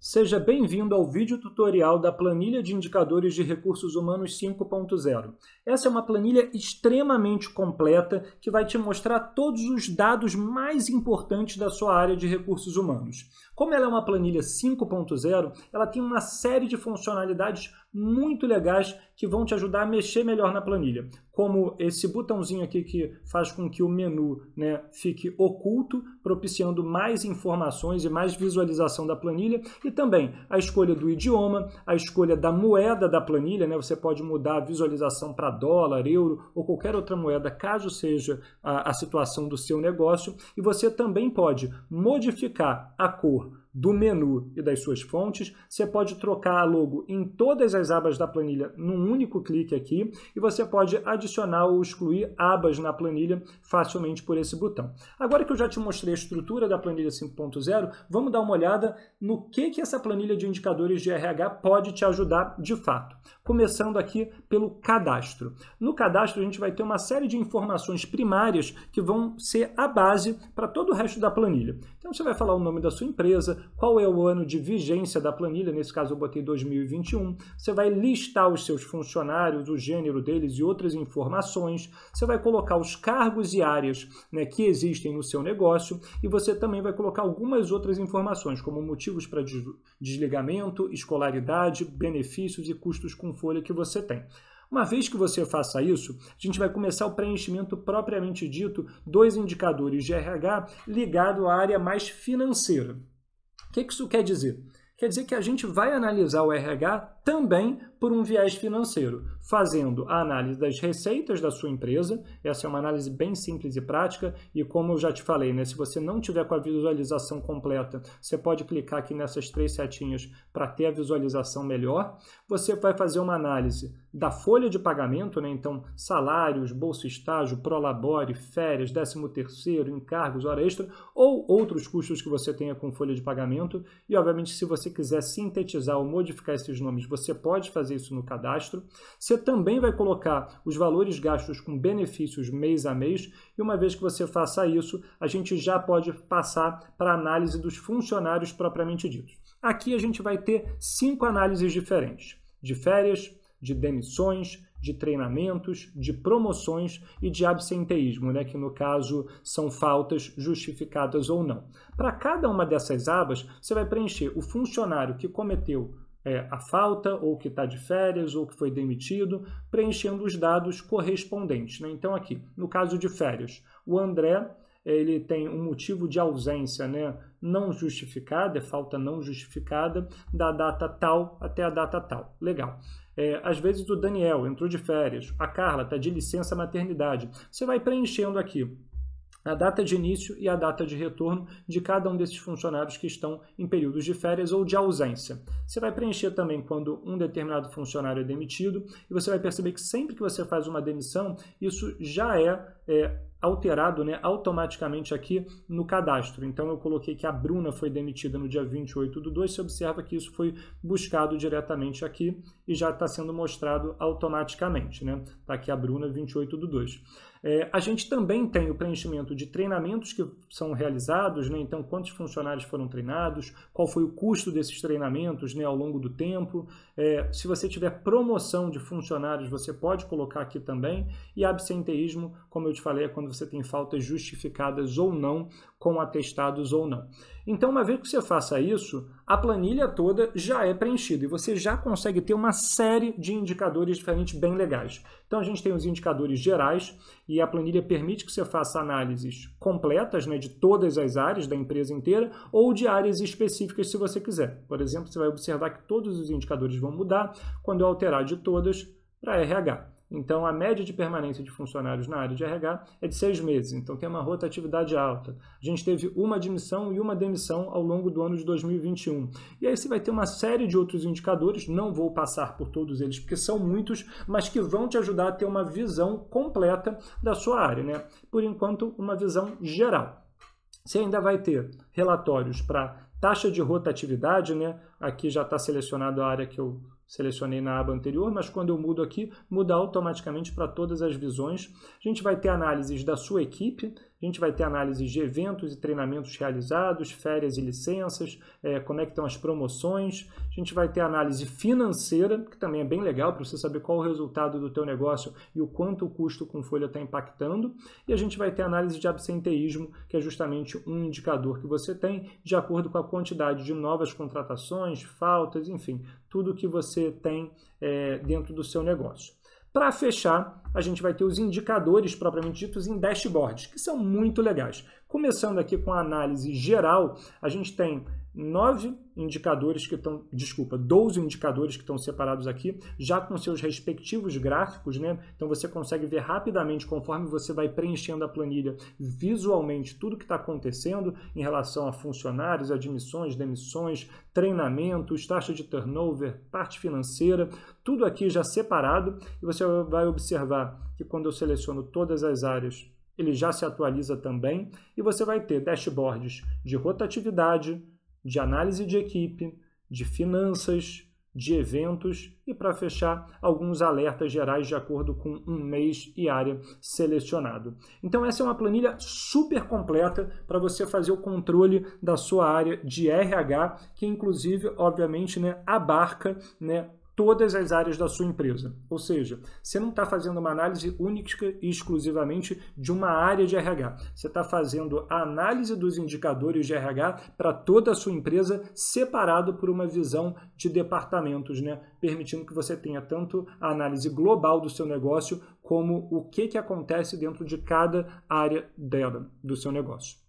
Seja bem-vindo ao vídeo tutorial da Planilha de Indicadores de Recursos Humanos 5.0. Essa é uma planilha extremamente completa que vai te mostrar todos os dados mais importantes da sua área de recursos humanos. Como ela é uma planilha 5.0, ela tem uma série de funcionalidades muito legais que vão te ajudar a mexer melhor na planilha, como esse botãozinho aqui que faz com que o menu né, fique oculto, propiciando mais informações e mais visualização da planilha, e também a escolha do idioma, a escolha da moeda da planilha, né, você pode mudar a visualização para dólar, euro ou qualquer outra moeda, caso seja a, a situação do seu negócio, e você também pode modificar a cor do menu e das suas fontes. Você pode trocar a logo em todas as abas da planilha num único clique aqui e você pode adicionar ou excluir abas na planilha facilmente por esse botão. Agora que eu já te mostrei a estrutura da planilha 5.0, vamos dar uma olhada no que, que essa planilha de indicadores de RH pode te ajudar de fato. Começando aqui pelo cadastro. No cadastro a gente vai ter uma série de informações primárias que vão ser a base para todo o resto da planilha. Então você vai falar o nome da sua empresa, qual é o ano de vigência da planilha, nesse caso eu botei 2021. Você vai listar os seus funcionários, o gênero deles e outras informações. Você vai colocar os cargos e áreas né, que existem no seu negócio e você também vai colocar algumas outras informações, como motivos para desligamento, escolaridade, benefícios e custos com folha que você tem. Uma vez que você faça isso, a gente vai começar o preenchimento propriamente dito dos indicadores de RH ligado à área mais financeira. O que isso quer dizer? Quer dizer que a gente vai analisar o RH também por um viés financeiro, fazendo a análise das receitas da sua empresa. Essa é uma análise bem simples e prática, e como eu já te falei, né, se você não tiver com a visualização completa, você pode clicar aqui nessas três setinhas para ter a visualização melhor. Você vai fazer uma análise da folha de pagamento, né? então salários, bolsa estágio, prolabore, férias, 13 terceiro, encargos, hora extra ou outros custos que você tenha com folha de pagamento. E obviamente, se você quiser sintetizar ou modificar esses nomes, você pode fazer isso no cadastro. Você também vai colocar os valores gastos com benefícios mês a mês, e uma vez que você faça isso, a gente já pode passar para a análise dos funcionários propriamente ditos. Aqui a gente vai ter cinco análises diferentes: de férias, de demissões, de treinamentos, de promoções e de absenteísmo, né, que no caso são faltas justificadas ou não. Para cada uma dessas abas, você vai preencher o funcionário que cometeu é, a falta, ou que está de férias, ou que foi demitido, preenchendo os dados correspondentes. Né? Então, aqui, no caso de férias, o André é, ele tem um motivo de ausência né, não justificada, é falta não justificada, da data tal até a data tal. Legal. É, às vezes o Daniel entrou de férias, a Carla está de licença maternidade. Você vai preenchendo aqui a data de início e a data de retorno de cada um desses funcionários que estão em períodos de férias ou de ausência. Você vai preencher também quando um determinado funcionário é demitido e você vai perceber que sempre que você faz uma demissão, isso já é, é alterado né, automaticamente aqui no cadastro. Então eu coloquei que a Bruna foi demitida no dia 28 do 2, você observa que isso foi buscado diretamente aqui e já está sendo mostrado automaticamente. Está né? Tá aqui a Bruna 28 do 2. É, a gente também tem o preenchimento de treinamentos que são realizados, né? então quantos funcionários foram treinados, qual foi o custo desses treinamentos né, ao longo do tempo. É, se você tiver promoção de funcionários, você pode colocar aqui também. E absenteísmo, como eu te falei, é quando quando você tem faltas justificadas ou não, com atestados ou não. Então, uma vez que você faça isso, a planilha toda já é preenchida e você já consegue ter uma série de indicadores diferentes bem legais. Então, a gente tem os indicadores gerais e a planilha permite que você faça análises completas né, de todas as áreas da empresa inteira ou de áreas específicas se você quiser. Por exemplo, você vai observar que todos os indicadores vão mudar quando eu alterar de todas para RH. Então, a média de permanência de funcionários na área de RH é de seis meses, então tem uma rotatividade alta. A gente teve uma admissão e uma demissão ao longo do ano de 2021. E aí você vai ter uma série de outros indicadores, não vou passar por todos eles porque são muitos, mas que vão te ajudar a ter uma visão completa da sua área, né? Por enquanto, uma visão geral. Você ainda vai ter relatórios para taxa de rotatividade, né? Aqui já está selecionado a área que eu selecionei na aba anterior, mas quando eu mudo aqui, muda automaticamente para todas as visões. A gente vai ter análises da sua equipe, a gente vai ter análise de eventos e treinamentos realizados, férias e licenças, é, como é que estão as promoções. A gente vai ter análise financeira, que também é bem legal para você saber qual o resultado do teu negócio e o quanto o custo com folha está impactando. E a gente vai ter análise de absenteísmo, que é justamente um indicador que você tem de acordo com a quantidade de novas contratações, faltas, enfim, tudo que você tem é, dentro do seu negócio. Para fechar, a gente vai ter os indicadores propriamente ditos em dashboards, que são muito legais. Começando aqui com a análise geral, a gente tem nove indicadores que estão, desculpa, 12 indicadores que estão separados aqui, já com seus respectivos gráficos, né? Então você consegue ver rapidamente, conforme você vai preenchendo a planilha visualmente, tudo que está acontecendo em relação a funcionários, admissões, demissões, treinamentos, taxa de turnover, parte financeira, tudo aqui já separado, e você vai observar que quando eu seleciono todas as áreas ele já se atualiza também e você vai ter dashboards de rotatividade, de análise de equipe, de finanças, de eventos e, para fechar, alguns alertas gerais de acordo com um mês e área selecionado. Então, essa é uma planilha super completa para você fazer o controle da sua área de RH, que, inclusive, obviamente, né, abarca né, todas as áreas da sua empresa. Ou seja, você não está fazendo uma análise única e exclusivamente de uma área de RH. Você está fazendo a análise dos indicadores de RH para toda a sua empresa, separado por uma visão de departamentos, né? permitindo que você tenha tanto a análise global do seu negócio, como o que, que acontece dentro de cada área dela, do seu negócio.